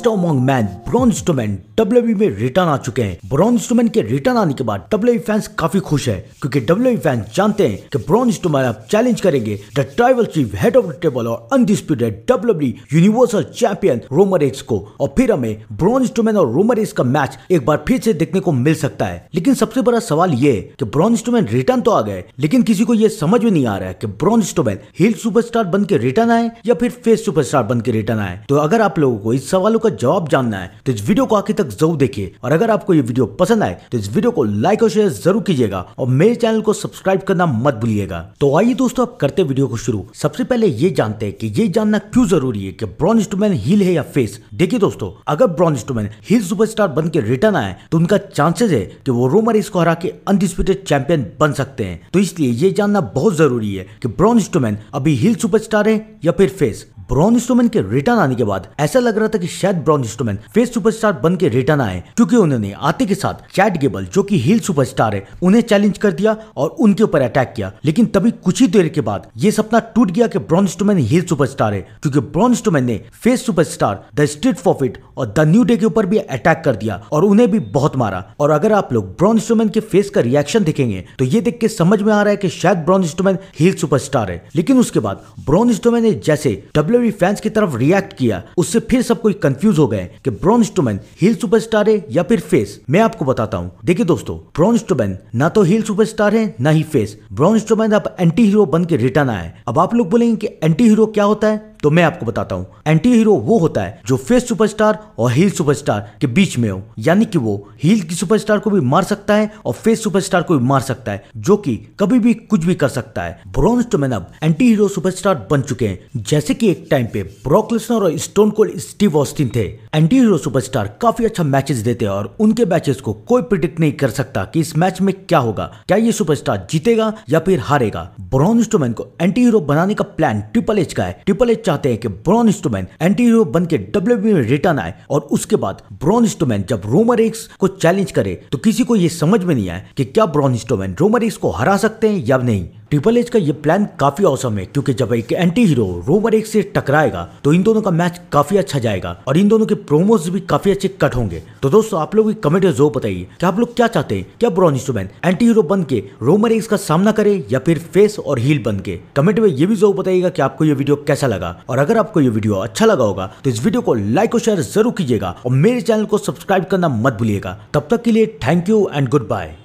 monster among men Braun Strowman W में return आ चुके हैं ब्रॉन्ज टूमैन के रिटर्न आने के बाद डब्ल्यू फैंस काफी खुश है क्योंकि डब्ल्यू फैंस जानते हैं कि ब्रॉन्ज टूमैन अब चैलेंज करेंगे the tribal chief head of the table और undisputed W universal champion Roman एक्स को और फिर हमें ब्रॉन्ज टूमैन और रोमर एक्स का मैच एक बार फिर से देखने को मिल सकता है लेकिन सबसे बड़ा सवाल ये है कि ब्रॉन्ज टूमैन रिटर्न तो आ गए लेकिन किसी को यह समझ में नहीं आ रहा है कि ब्रॉन्ज टूमैन हिल सुपरस्टार बन के रिटर्न आए या फिर फेस सुपरस्टार बन के रिटर्न आए तो अगर आप लोगों को इस सवालों का का जवाब जानना है तो इस वीडियो को आखिर तक जरूर देखिए और अगर आपको ये वीडियो पसंद आए तो इस वीडियो को लाइक और शेयर जरूर कीजिएगा और मेरे चैनल को सब्सक्राइब करना मत भूलिएगा तो आइए दोस्तों आप करते वीडियो को शुरू सबसे पहले ये जानते हैं कि ये जानना क्यों जरूरी है कि ब्रॉन इंस्ट्रूमेंट हिल है या फेस देखिए दोस्तों अगर ब्रॉन इंस्ट्रूमेंट हील सुपरस्टार बन के रिटर्न आए तो उनका चांसेस है कि वो रोमर इसको हरा के अनडिस्प्यूटेड चैंपियन बन सकते हैं तो इसलिए ये जानना बहुत जरूरी है कि ब्रॉन इंस्ट्रूमेंट अभी हिल सुपरस्टार है या फिर फेस ब्रॉन स्टोमैन के रिटर्न आने के बाद ऐसा लग रहा था कि शायद ब्रॉन स्टोमैन फेस सुपरस्टार बन के रिटर्न आए क्योंकि उन्होंने आते के साथ चैट गेबल जो कि हिल सुपरस्टार है उन्हें चैलेंज कर दिया और उनके ऊपर अटैक किया लेकिन तभी कुछ ही देर के बाद ये सपना टूट गया कि ब्रॉन स्टोमैन हिल सुपरस्टार है क्योंकि ब्रॉन स्टोमैन ने फेस सुपरस्टार द स्ट्रीट फॉफिट और द न्यू डे के ऊपर भी अटैक कर दिया और उन्हें भी बहुत मारा और अगर आप लोग ब्रॉन स्टोमैन के फेस का रिएक्शन देखेंगे तो ये देख के समझ में आ रहा है कि शायद ब्रॉन स्टोमैन हिल सुपरस्टार है लेकिन उसके बाद ब्रॉन स्टोमैन ने जैसे डब्ल्यू डब्ल्यू फैंस की तरफ रिएक्ट किया उससे फिर सब कोई कंफ्यूज हो गए कि ब्रॉन स्टोमैन हिल सुपरस्टार है या फिर फेस मैं आपको बताता हूँ देखिए दोस्तों ब्रॉन स्टोमैन ना तो हिल सुपरस्टार है ना ही फेस ब्रॉन स्टोमैन अब एंटी हीरो बन के रिटर्न आए अब आप लोग बोलेंगे कि एंटी हीरो क्या होता है तो मैं आपको बताता हूँ एंटी हीरो वो होता है जो फेस सुपरस्टार और हील सुपरस्टार के बीच में हो यानी कि वो हील की सुपरस्टार को भी मार सकता है और फेस सुपरस्टार को भी मार सकता है जो कि कभी भी कुछ भी कर सकता है ब्रॉन्स तो टोमेन अब एंटी हीरो सुपरस्टार बन चुके हैं जैसे कि एक टाइम पे ब्रॉक और स्टोन कोल्ड स्टीव ऑस्टिन थे एंटी हीरो सुपरस्टार काफी अच्छा मैचेस देते हैं और उनके मैचेस को कोई प्रिडिक्ट नहीं कर सकता कि इस मैच में क्या होगा क्या ये सुपरस्टार जीतेगा या फिर हारेगा ब्रॉन स्टोमैन को एंटी हीरो बनाने का प्लान ट्रिपल एच का है ट्रिपल एच चाहते हैं कि ब्रॉन स्टोमैन एंटी हीरो बन के डब्ल्यू में रिटर्न आए और उसके बाद ब्रॉन स्टोमैन जब रोमर एक्स को चैलेंज करे तो किसी को यह समझ में नहीं आए कि क्या ब्रॉन स्टोमैन रोमर एक्स को हरा सकते हैं या नहीं ट्रिपल एच का ये प्लान काफी औसम है क्योंकि जब एक एंटी हीरो रोमर एक से टकराएगा तो इन दोनों का मैच काफी अच्छा जाएगा और इन दोनों के प्रोमोज भी काफी अच्छे कट होंगे तो दोस्तों आप लोग कमेंट में जरूर बताइए कि आप लोग क्या चाहते हैं क्या ब्रॉनिस्टोमैन एंटी हीरो बन के रोमर एक्स का सामना करे या फिर फेस और हील बन के कमेंट में ये भी जरूर बताइएगा की आपको ये वीडियो कैसा लगा और अगर आपको ये वीडियो अच्छा लगा होगा तो इस वीडियो को लाइक और शेयर जरूर कीजिएगा और मेरे चैनल को सब्सक्राइब करना मत भूलिएगा तब तक के लिए thank you and good bye